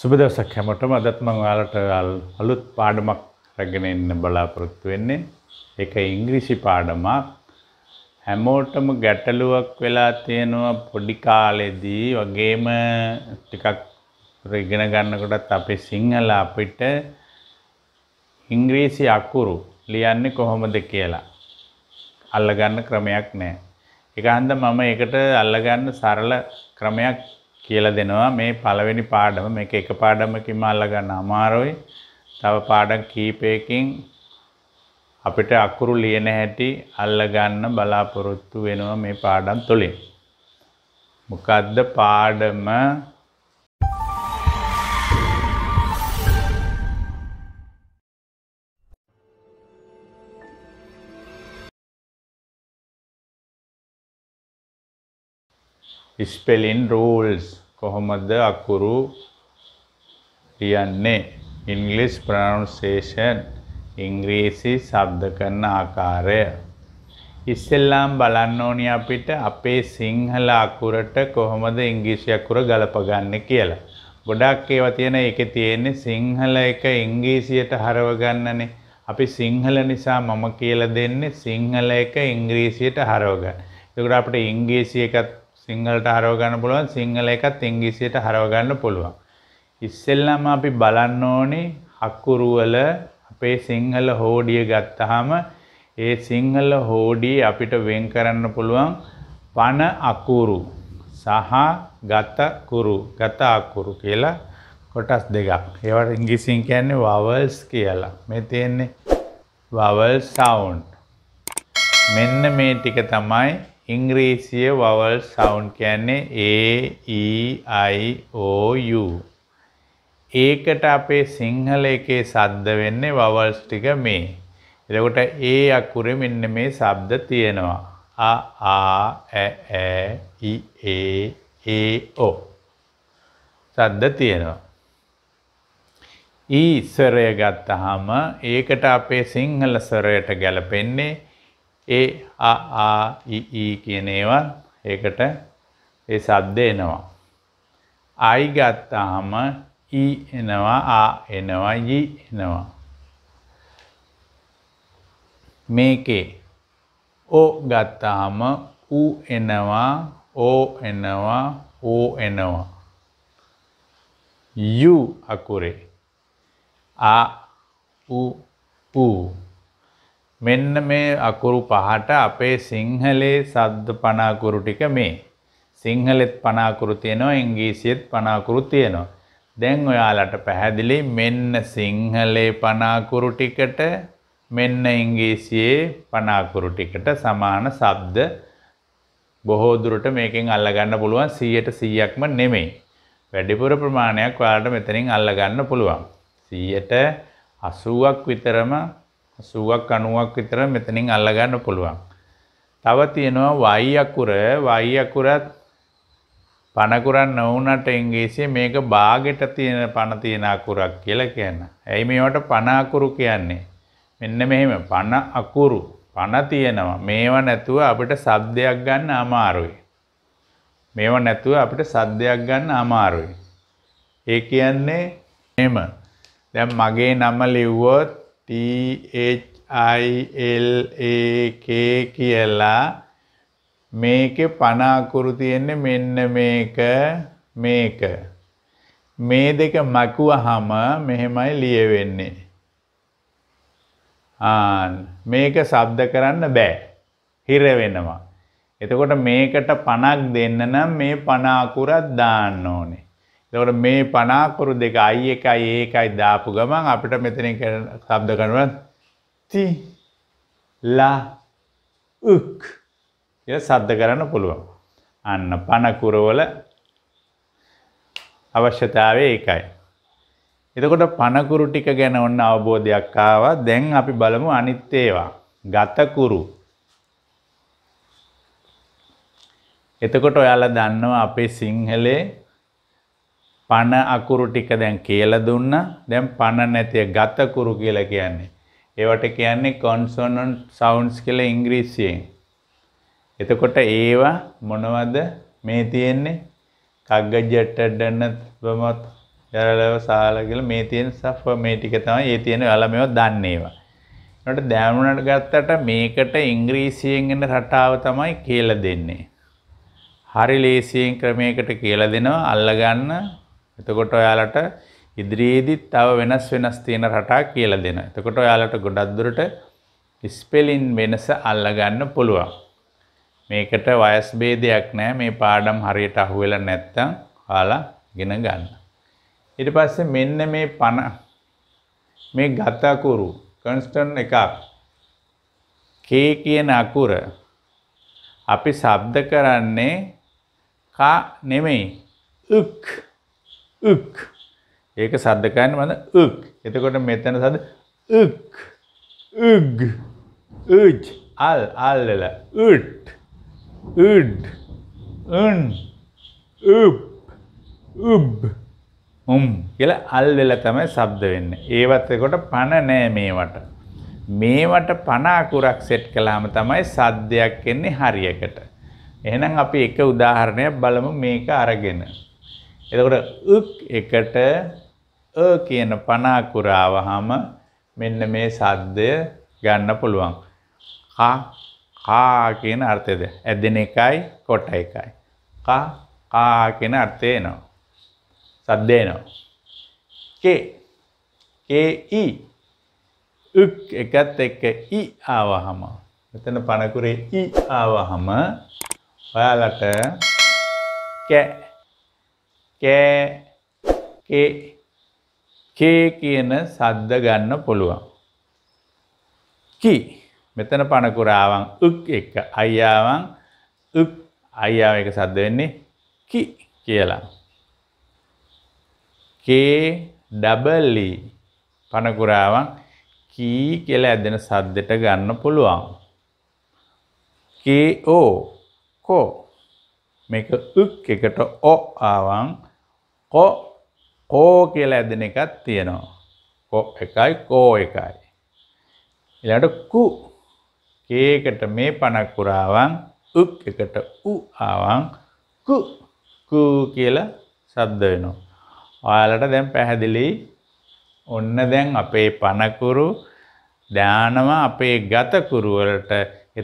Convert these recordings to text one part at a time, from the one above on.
සුබ දවසක් හැමෝටම අදත් මම ඔයාලට අලුත් පාඩමක් රැගෙන එන්න බලාපොරොත්තු වෙන්නේ. ඒක ඉංග්‍රීසි පාඩමක්. හැමෝටම ගැටලුවක් වෙලා තියෙනවා පොඩි කාලෙදී වගේම ටිකක් ඉගෙන ගන්නකොටත් අපේ සිංහල අපිට ඉංග්‍රීසි අකුරු ලියන්නේ කොහොමද කියලා අල්ලගන්න ක්‍රමයක් නැහැ. ඒක හන්ද මම ඒකට අල්ලගන්න සරල ක්‍රමයක් කියලා දෙනවා මේ පළවෙනි පාඩම මේක එක පාඩමකින්ම අල්ලගන්න අමාරුයි. තව පාඩම් කීපයකින් අපිට අකුරු ලියන හැටි අල්ලගන්න බලාපොරොත්තු වෙනවා මේ පාඩම් තුළින්. මොකද්ද පාඩම ස්පෙලින් රූල්ස් කොහොමද අකුරු කියන්නේ ඉංග්‍රීසි ප්‍රොනන්සියේෂන් ඉංග්‍රීසි ශබ්ද කරන ආකාරය ඉස්සෙල්ලාම බලන්න ඕනි අපිට අපේ සිංහල අකුරට කොහොමද ඉංග්‍රීසි අකුර ගලපගන්නේ කියලා. ගොඩක් ඒවා තියෙන ඒකේ තියෙන්නේ සිංහල එක ඉංග්‍රීසියට හරව ගන්නනේ. අපි සිංහල නිසා මම කියලා දෙන්නේ සිංහල එක ඉංග්‍රීසියට හරව ගන්න. ඒකට අපිට ඉංග්‍රීසි එකත් සිංහලට හරවගන්න පුළුවන් සිංහල එකත් ඉංග්‍රීසියට හරවගන්න පුළුවන්. ඉස්සෙල්ලම අපි බලන්න ඕනේ හක්කුරුවල අපේ සිංහල හෝඩිය ගත්තාම ඒ සිංහල හෝඩිය අපිට වෙන් කරන්න පුළුවන් පන අකුරු සහ ගත කුරු ගත අකුරු කියලා කොටස් දෙකක්. ඒවට ඉංග්‍රීසියෙන් කියන්නේ vowels කියලා. මේ තියෙන්නේ vowel sound. මෙන්න මේ ටික තමයි ඉංග්‍රීසිය වවල් සවුන් කියන්නේ ඒ ඊ අයි ඒකට අපේ සිංහල එකේ සද්ද වෙන්නේ වවල්ස් ටික මේ. එතකොට ඒ අකුරේ මෙන්න මේ ශබ්ද තියෙනවා. අ ආ ඇ ඇ ඉ ඒ ඒ ඔ. සද්ද තියෙනවා. ඊ ස්වරය ගත්තාම ඒකට අපේ සිංහල ස්වරයට ගැලපෙන්නේ ඒ ආආ e, e කියන ඒවා ඒකට ඒ සද්ද එනවා. ආයි ගත්තාම ඊ e එනවා ආ එනවා යි එනවා. මේකේ ඕ ගත්තාම ඌ එනවා ඕ එනවා ඕ එනවා. යු අකුරේ ආ ඌ ඌ මෙන්න මේ අකුරු පහට අපේ සිංහලේ සද්ද පනාකුරු ටික මේ. සිංහලෙත් පනාකුරු තියෙනවා ඉංග්‍රීසියෙත් පනාකුරු තියෙනවා. දැන් ඔයාලට පැහැදිලි මෙන්න සිංහලේ පනාකුරු ටිකට මෙන්න ඉංග්‍රීසියේ පනාකුරු ටිකට සමාන සබ්ද බොහෝ දුරට මේකෙන් අල්ලගන්න පුළුවන් 100ට 100ක්ම නෙමෙයි. වැඩිපුර ප්‍රමාණයක් ඔයාලට මෙතනින් අල්ලගන්න පුළුවන්. 100ට 80ක් විතරම 80ක් 90ක් විතර මෙතනින් අල්ලගන්න පුළුවන්. තව තියෙනවා y අකුර y අකුරත් පණ අකුරක් නොවුනට ඉංග්‍රීසියෙන් මේක බාගෙට තියෙන පණ තියෙන අකුරක් කියලා කියන. ඇයි මේවට පණ අකුරු කියන්නේ? මෙන්න මෙහෙම පණ අකුරු පණ තියෙනවා. මේවා නැතුව අපිට සද්දයක් ගන්න අමාරුයි. මේවා නැතුව අපිට සද්දයක් ගන්න අමාරුයි. ඒ කියන්නේ එහෙම. දැන් මගේ නම ලිව්වොත් THILAK කියලා මේකේ පණ අකුරු තියෙන්නේ මෙන්න මේක මේක මේ දෙක මකුවහම මෙහෙමයි ලියවෙන්නේ ආන් මේක ශබ්ද කරන්න බෑ හිර වෙනවා එතකොට මේකට පණක් දෙන්න නම් මේ පණ අකුරක් දාන්න ඕනේ දවට මේ පනාකුරු දෙක අයි එකයි ඒකයි දාපු ගමන් අපිට මෙතන සබ්ද කනුව ති ලා උක් ය සද්ධ කරන්න පුළුවන්. අන්න පනකුරවල අවශ්‍යතාවේ ඒකයි. එතකොට පනකුරු ටික ගැන ඔන්න අවබෝධයක් ආව දැන් අපි බලමු අනිත් ඒවා. ගතකුරු. එතකොට ඔයාලා දන්නවා අපේ සිංහලේ පණ අකුරු ටික දැන් කියලා දුන්න දැන් පණ නැතිය ගතකුරු කියලා කියන්නේ. ඒවට කියන්නේ කොන්සොනන්ට් සවුන්ඩ්ස් කියලා ඉංග්‍රීසියෙන්. එතකොට ඒවා මොනවද මේ තියෙන්නේ? කග්ගජට්ටඩන බමත් යරලව සාල කියලා මේ තියෙන සෆ මේ ටික තමයි ඒ තියෙන ඔයාලා මේවා දන්නේ ඒවා. ඒකට දැනුණට ගත්තට මේකට ඉංග්‍රීසියෙන් එන රටාව තමයි කියලා දෙන්නේ. හරි ලේසියෙන් ක්‍රමයකට කියලා දෙනවා අල්ලගන්න එතකොට ඔයාලට ඉදිරියේදි තව වෙනස් වෙනස් තියෙන රටා කියලා දෙන. එතකොට ඔයාලට ගොඩක් දුරට ස්පෙලින් වෙනස අල්ලගන්න පුළුවන්. මේකට වයස් ભેදයක් නැහැ. මේ පාඩම් හරියට අහුවෙලා නැත්තම් ඔයාලා ඉගෙන ගන්න. ඊට පස්සේ මෙන්න මේ පන මේ ගත අකුරු කන්ස්ටන්ට් එකක් K කියන අකුර අපි ශබ්ද කරන්නේ කා නෙමෙයි උක් ක් ඒක සද්දකයන් වන ක් එතකොට මෙතන සද ක් උග් උජ් අල් අල්ලල උට් උඩ් උන් උප් උබ් උම් කියලා අල්ලල තමයි ශබ්ද වෙන්න ඒවත් එකොට පණ නෑ මේවට මේවට පණ අකුරක් සෙට් කළාම තමයි සද්දයක් එන්නේ හරියකට එහෙනම් අපි එක උදාහරණයක් බලමු මේක අරගෙන එතකොට ක් එකට අ කියන පණ අකුර ආවහම මෙන්න මේ සද්දය ගන්න පුළුවන්. කා කා කියන අර්ථයද ඇදෙන එකයි කොට එකයි. කා කා කියන අර්ථය එනවා. සද්දය එනවා. කේ කේ ඊ ක් එකත් එක්ක ඊ ආවහම මෙතන පණකුරේ ඊ ආවහම ඔයාලට කෑ කෑ කේ කියන සද්ද ගන්න පුළුවන්. කි මෙතන පණකුරාවන් ක් එක අයියාවන් ක් අයියාව එක සද්ද වෙන්නේ කි කියලා. කේ ඩබලි පණකුරාවන් කී කියලා ඇදෙන සද්දට ගන්න පුළුවන්. කේ ඕ කෝ මේක ක් එකට ඔ ආවන් කෝ කෝ කියලා ඇදෙන එකත් තියෙනවා. කෝ එකයි කෝ එකයි. ඊළඟට කු කේකට මේ පණක් පුරාවන් උක් එකට උ ආවන් කු කු කියලා ශබ්ද වෙනවා. ඔයාලට දැන් පැහැදිලි ඔන්න දැන් අපේ පණකුරු ධානම අපේ ගතකුරු වලට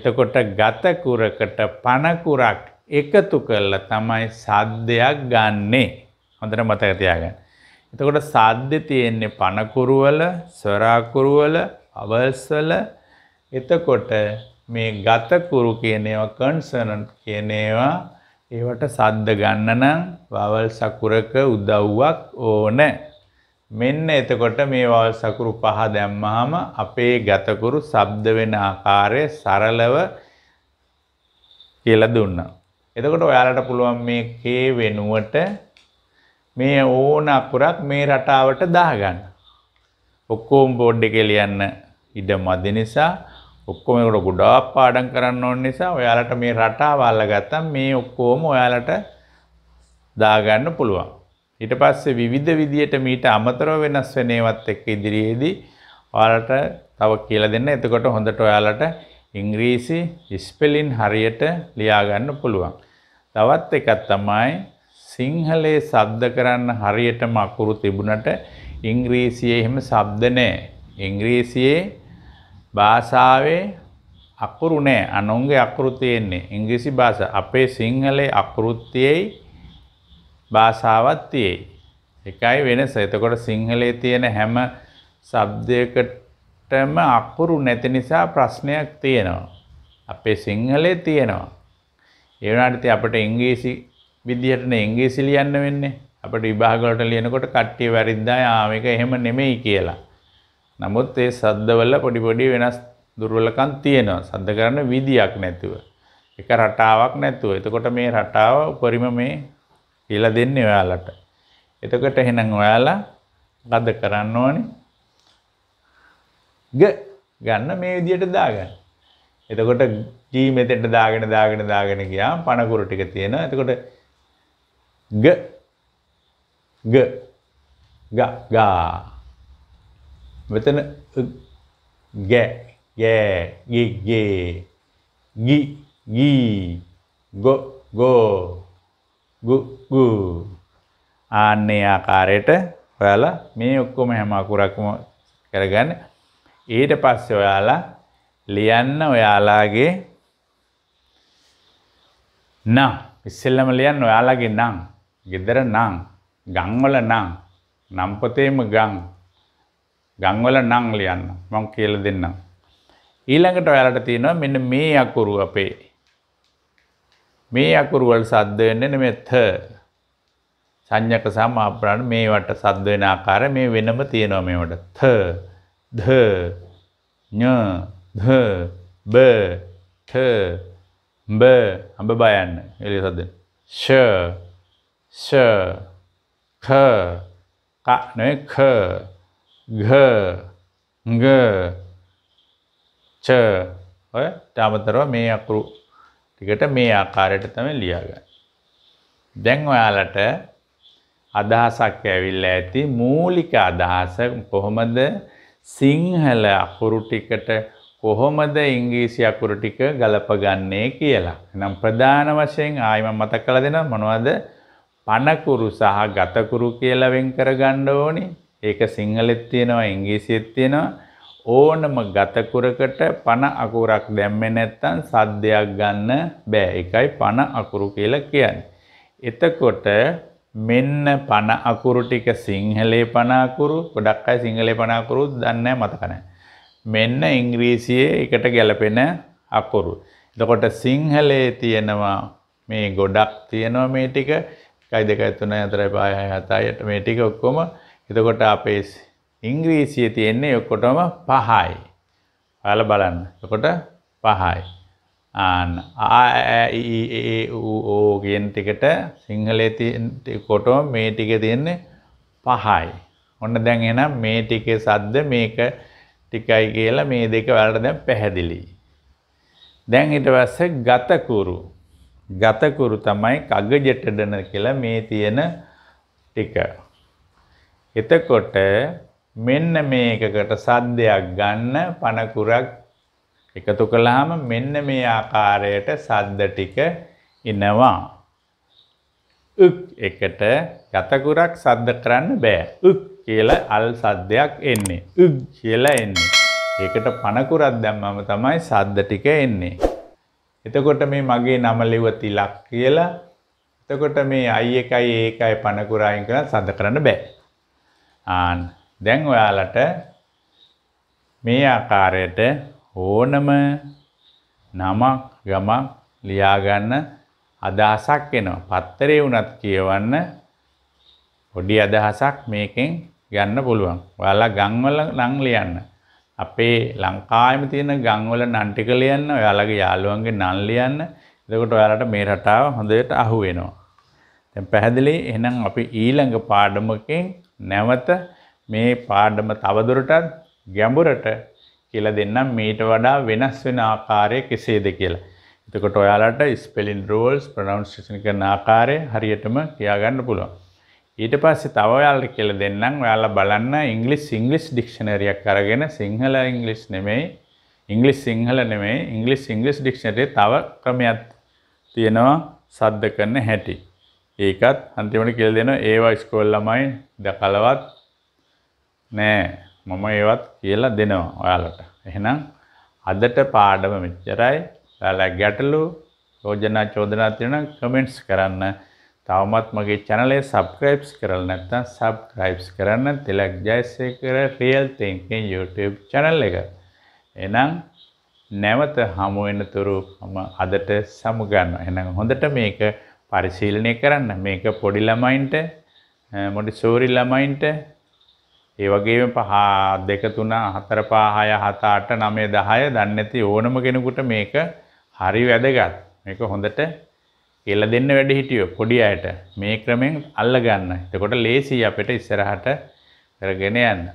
එතකොට ගතකුරකට පණකුරක් එකතු කරලා තමයි සද්දයක් ගන්නේ. හොඳට මතක තියාගන්න. එතකොට සද්දේ තියෙන්නේ පනකුරු වල, ස්වරාකුරු වල, අවල්ස් වල. එතකොට මේ ගත කුරු කියන ඒවා කන්සර්නන්ට් කියන ඒවා ඒවට සද්ද ගන්න නම් වවල් සකුරක උදව්වක් ඕන. මෙන්න එතකොට මේ වවල් සකුරු පහ දැම්මහම අපේ ගතකුරු ශබ්ද වෙන ආකාරය සරලව කියලා දුන්නා. එතකොට ඔයාලට පුළුවන් මේ කේ වෙනුවට මේ ඕන අකුරක් මේ රටාවට දාගන්න. ඔක්කෝම් බෝඩ් එක ලියන්න ඉඩ මදි නිසා ඔක්කොම එකට ගොඩාක් පාඩම් කරන්න ඕන නිසා ඔයාලට මේ රටාව අල්ලගත්තම් මේ ඔක්කොම ඔයාලට දාගන්න පුළුවන්. ඊට පස්සේ විවිධ විදියට මීට අමතරව වෙනස් වෙන ඒවත් එක්ක ඉදිරියේදී ඔයාලට තව කියලා දෙන්න. එතකොට හොඳට ඔයාලට ඉංග්‍රීසි ස්පෙලින් හරියට ලියා ගන්න පුළුවන්. තවත් එකක් තමයි සිංහලේ සබ්ද කරන්න හරියටම අකුරු තිබුණට ඉංග්‍රීසියේ එහෙම සබ්ද නෑ. ඉංග්‍රීසියේ භාෂාවේ අකුරු නෑ. අනුන්ගේ අකුරු තියෙන්නේ. ඉංග්‍රීසි භාෂා අපේ සිංහලේ අකුරුත්තියයි භාෂාවත් තියෙයි. එකයි වෙනස. එතකොට සිංහලේ තියෙන හැම શબ્දයකටම අකුරු නැති නිසා ප්‍රශ්නයක් තියෙනවා. අපේ සිංහලේ තියෙනවා. ඒ වුණාට ඉතින් අපිට ඉංග්‍රීසි විදිහටන එංග්‍රීසි ලියන්න වෙන්නේ අපට විභාගවලට ලියනකොට කට්ටිය වැරද්දා ආ එහෙම නෙමෙයි කියලා. නමුත් ඒ සද්දවල පොඩි පොඩි වෙනස් දුර්වලකම් තියෙනවා. සද්ද කරන්න විදියක් නැතුව. එක රටාවක් නැතුව. එතකොට මේ රටාව උපරිම මේ කියලා දෙන්නේ ඔයාලට. එතකොට එහෙනම් ඔයාලා ගද කරන්න ඕනේ. ග ගන්න මේ විදියට දාගන්න. එතකොට ජී මෙතෙන්ට දාගෙන දාගෙන දාගෙන ගියා පණකුරු ටික තියෙනවා. එතකොට ഗ ഗ ഗ ഗ അപ്പോഴത്തേന് ഗ ഗ ഗി ഗി ഗി ഗി ගො ගෝ ගු ගු ආන්නේ ආකාරයට ඔයාලා මේ ඔක්කොම හැම අකුරක්ම කරගන්න ඊට පස්සේ ඔයාලා ලියන්න ඔයාලාගේ නම් ඉස්සෙල්ලම ලියන්න ඔයාලාගේ නම් ගෙදර නං ගංවල නං නම්පතේම ගං ගංවල නං ලියන්න මං කියල දෙන්නම්. ඊළඟට ඔයාලට තියෙනවා මෙන්න මේ අකුරු අපේ මේ අකුරුවල් සද්ද වෙන්නේ මේ ත සංඥක සමාප්‍රාණ මේවට සද්ද වෙන ආකාරය මේ වෙනම තියෙනවා මේවට ත ද ඤ ද බ ත බ අඹ බයන්න එළිය සද්ද ෂ શ ખ કા ને ખ ઘ ග ච ඔය තාමතරව මේ අකුරු ටිකට මේ ආකාරයට තමයි ලියාගන්නේ. දැන් ඔයාලට අදහසක් ඇවිල්ලා ඇති මූලික අදහස කොහොමද සිංහල අකුරු ටිකට කොහොමද ඉංග්‍රීසි අකුරු ටික ගලපගන්නේ කියලා. එහෙනම් ප්‍රධාන වශයෙන් ආයෙම මතක් කරලා දෙනවා මොනවද පණකුරු සහ ගතකුරු කියලා වෙන් කරගන්න ඕනේ. ඒක සිංහලෙත් තියෙනවා ඉංග්‍රීසියෙත් තියෙනවා. ඕනම ගතකුරකට පණ අකුරක් දැම්මේ නැත්නම් සද්දයක් ගන්න බෑ. ඒකයි පණ අකුරු කියලා කියන්නේ. එතකොට මෙන්න පණ අකුරු ටික සිංහලේ පණ අකුරු ගොඩක් අය සිංහලේ පණ අකුරු දන්නේ මතක මෙන්න ඉංග්‍රීසියේ එකට ගැලපෙන අකුරු. එතකොට සිංහලේ තියෙනවා මේ ගොඩක් තියෙනවා මේ ටික එකයි දෙකයි තුනයි හතරයි පහයි හතයි එට මේ ටික ඔක්කොම එතකොට අපේ ඉංග්‍රීසියේ තියෙන්නේ ඔක්කොටම පහයි. ඔයාලා බලන්න. එතකොට පහයි. ආන් ආ ඒ ඕ කියන ටිකට සිංහලයේ තියෙන කොටම මේ ටිකේ තියෙන්නේ පහයි. ඔන්න දැන් එහෙනම් මේ ටිකේ සද්ද මේක ටිකයි කියලා මේ දෙක වලට දැන් පැහැදිලි. දැන් ඊට පස්සේ ගතකුරු ගතකුරු තමයි කගජටඩන කියලා මේ තියෙන ටික. එතකොට මෙන්න මේකකට සද්දයක් ගන්න පනකුරක් එකතු කළාම මෙන්න මේ ආකාරයට සද්ද ටික ඉනවා. ක් එකට ගතකුරක් සද්ද කරන්න බෑ. ක් කියලා අල් සද්දයක් එන්නේ. ක් කියලා එන්නේ. ඒකට පනකුරක් දැම්මම තමයි සද්ද ටික එන්නේ. එතකොට මේ මගේ නම ලිව්ව තිලක් කියලා එතකොට මේ i එකයි a එකයි පනකුරායින් කරලා සඳ කරන්න බෑ. ආන් දැන් ඔයාලට මේ ආකාරයට ඕනම නමක් ගමක් ලියාගන්න අදහසක් එනවා. පත්තරේ වුණත් කියවන්න පොඩි අදහසක් මේකෙන් ගන්න පුළුවන්. ඔයාලා ගම්වල නම් ලියන්න. අපේ ලංකායම තියෙන ගංවල නන්ටික ලියන්න ඔයාලගේ යාළුවන්ගේ නන් ලියන්න එතකොට ඔයාලට මේ රටාව හොඳට අහු වෙනවා. දැන් පැහැදිලි එහෙනම් අපි ඊළඟ පාඩමකින් නැවත මේ පාඩම තවදුරටත් ගැඹුරට කියලා දෙන්නම් මීට වඩා වෙනස් වෙන ආකාරය කෙසේද කියලා. එතකොට ඔයාලට ස්පෙලින් රූල්ස් ප්‍රොනවුන්සේෂන් කරන ආකාරය හරියටම කියාගන්න පුළුවන්. ඊට පස්සේ තව ඔයාලට කියලා දෙන්නම් ඔයාලා බලන්න ඉංග්‍රීසි ඉංග්‍රීසි ඩික්ෂනරියක් අරගෙන සිංහල ඉංග්‍රීසි නෙමෙයි ඉංග්‍රීසි සිංහල නෙමෙයි ඉංග්‍රීසි ඉංග්‍රීසි ඩික්ෂනරියේ තව ක්‍රමයක් තියෙනවා සද්ද කරන හැටි. ඒකත් අන්තිමට කියලා දෙනවා ඒවා ඉස්කෝල ළමයි දකලවත් නෑ මම ඒවත් කියලා දෙනවා ඔයාලට. එහෙනම් අදට පාඩම මෙච්චරයි. ඔයාලා ගැටලු යෝජනා චෝදනා තියෙනවා කමෙන්ට්ස් කරන්න. තවමත් මගේ චැනලේ සබස්ක්‍රයිබ්ස් කරලා නැත්නම් සබස්ක්‍රයිබ්ස් කරන්න Tilak Jayasekara real thinking YouTube channel එක. එහෙනම් නැවත හමු වෙනතුරු මම අදට සමු ගන්නවා. එහෙනම් හොඳට මේක පරිශීලනය කරන්න. මේක පොඩි ළමයින්ට, මොන්ටිසෝරි ළමයින්ට, ඒ වගේම 5 2 3 4 5 6 7 8 9 10 දන්නේ නැති ඕනම කෙනෙකුට මේක හරි වැදගත්. මේක හොඳට කියලා දෙන්න වැඩ හිටියෝ පොඩි අයට මේ ක්‍රමෙන් අල්ල ගන්න. එතකොට ලේසියි අපිට ඉස්සරහට කරගෙන යන්න.